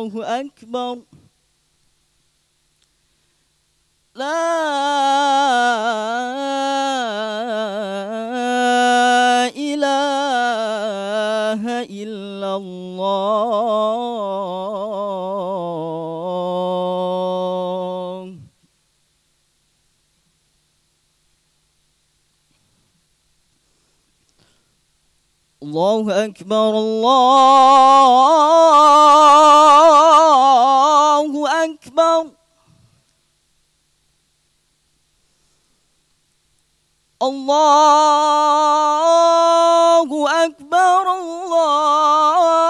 الله أكبر لا إله إلا الله الله أكبر الله أكبر الله أكبر الله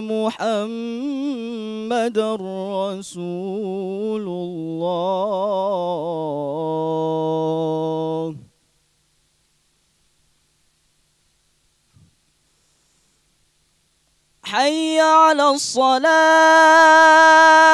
محمد رسول الله حي على الصلاه